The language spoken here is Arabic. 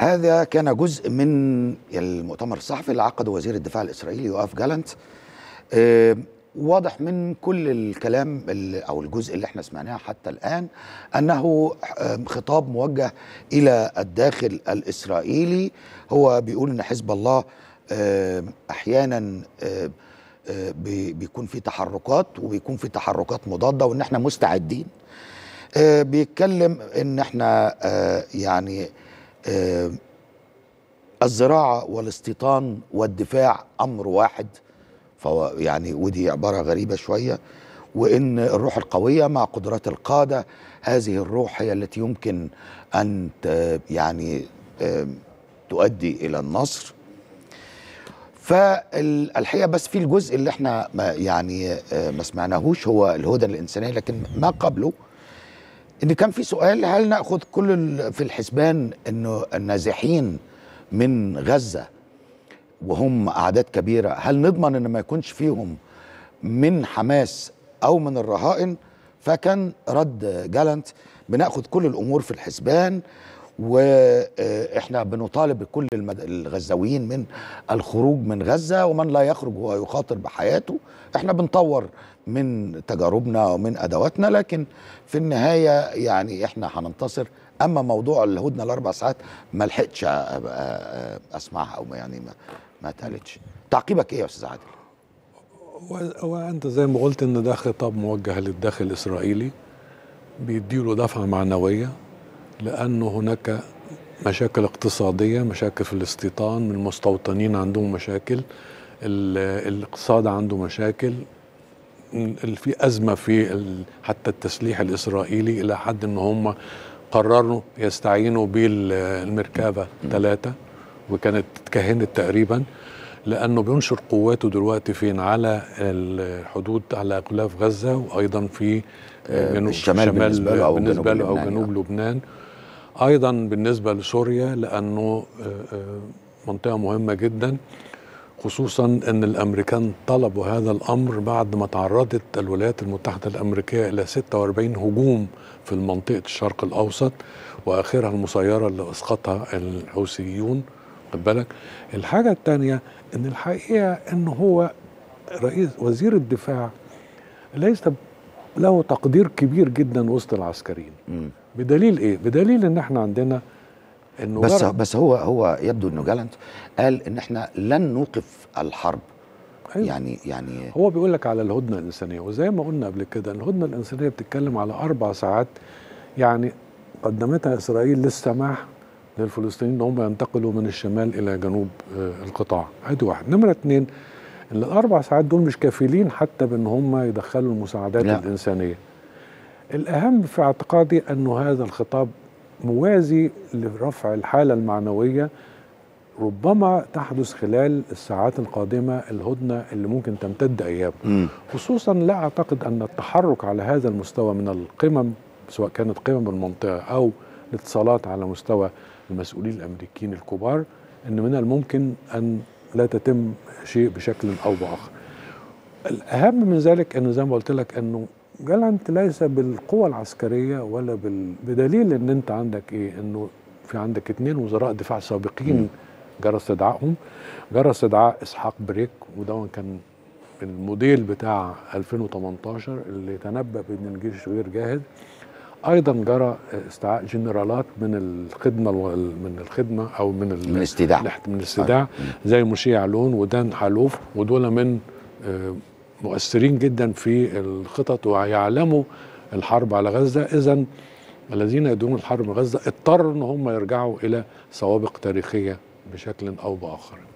هذا كان جزء من المؤتمر الصحفي اللي عقده وزير الدفاع الاسرائيلي يوآف جالانت آه، واضح من كل الكلام او الجزء اللي احنا سمعناه حتى الان انه آه، خطاب موجه الى الداخل الاسرائيلي هو بيقول ان حزب الله آه، احيانا بيكون في تحركات وبيكون في تحركات مضاده وان احنا مستعدين بيتكلم ان احنا يعني آه، الزراعة والاستيطان والدفاع أمر واحد فهو يعني ودي عبارة غريبة شوية وإن الروح القوية مع قدرات القادة هذه الروح هي التي يمكن أن يعني آه، تؤدي إلى النصر فالحقيقه بس في الجزء اللي احنا ما يعني آه، ما سمعناهوش هو الهدى الانسانيه لكن ما قبله ان كان في سؤال هل ناخذ كل في الحسبان انه النازحين من غزه وهم اعداد كبيره هل نضمن ان ما يكونش فيهم من حماس او من الرهائن فكان رد جالنت بناخذ كل الامور في الحسبان واحنا بنطالب كل الغزاويين من الخروج من غزه ومن لا يخرج هو يخاطر بحياته احنا بنطور من تجاربنا ومن ادواتنا لكن في النهايه يعني احنا هننتصر اما موضوع الهدنه الاربع ساعات ما لحقتش اسمعها او يعني ما ما اتقالتش تعقيبك ايه يا استاذ عادل وانت زي ما قلت ان ده خطاب موجه للداخل الاسرائيلي بيديله دفعه معنويه لأنه هناك مشاكل اقتصادية مشاكل في الاستيطان المستوطنين عندهم مشاكل الاقتصاد عنده مشاكل في أزمة في حتى التسليح الإسرائيلي إلى حد أن هم قرروا يستعينوا بالمركبة ثلاثة وكانت اتكهنت تقريبا لأنه بينشر قواته دلوقتي فين على الحدود على غلاف غزة وأيضا في الشمال آه، آه، بالنسبة له أو جنوب لبنان, أو جنوب آه. لبنان ايضا بالنسبه لسوريا لانه آه، آه، منطقه مهمه جدا خصوصا ان الامريكان طلبوا هذا الامر بعد ما تعرضت الولايات المتحده الامريكيه الى 46 هجوم في منطقه الشرق الاوسط واخرها المسيره اللي اسقطها الحوثيون خد بالك الحاجه الثانيه ان الحقيقه ان هو رئيس وزير الدفاع ليس له تقدير كبير جدا وسط العسكريين م. بدليل ايه بدليل ان احنا عندنا انه بس بس هو هو يبدو انه جالنت قال ان احنا لن نوقف الحرب أيوة. يعني يعني هو بيقول لك على الهدنه الانسانيه وزي ما قلنا قبل كده الهدنه الانسانيه بتتكلم على اربع ساعات يعني قدمتها اسرائيل للسماح للفلسطينيين ان هم ينتقلوا من الشمال الى جنوب آه، القطاع ادي واحد نمره ان الاربع ساعات دول مش كافلين حتى بان هم يدخلوا المساعدات لا. الانسانيه الأهم في اعتقادي أن هذا الخطاب موازي لرفع الحالة المعنوية ربما تحدث خلال الساعات القادمة الهدنة اللي ممكن تمتد أيام م. خصوصا لا أعتقد أن التحرك على هذا المستوى من القمم سواء كانت قمم المنطقة أو الاتصالات على مستوى المسؤولين الأمريكيين الكبار أن من الممكن أن لا تتم شيء بشكل أو بآخر الأهم من ذلك أنه زي ما قلت لك أنه جالنت ليس بالقوة العسكرية ولا بال... بدليل ان انت عندك ايه انه في عندك اتنين وزراء دفاع سابقين جرى استدعائهم جرى استدعاء اسحاق بريك وده كان الموديل بتاع 2018 اللي تنبأ بان الجيش غير جاهز ايضا جرى استدعاء جنرالات من الخدمه من الخدمه او من الاستدعاء من آه. الاستدعاء زي مشيع علون ودان حلوف ودول من آه، مؤثرين جدا في الخطط ويعلموا الحرب على غزة إذا الذين يدون الحرب غزة اضطروا أن هم يرجعوا إلى سوابق تاريخية بشكل أو بآخر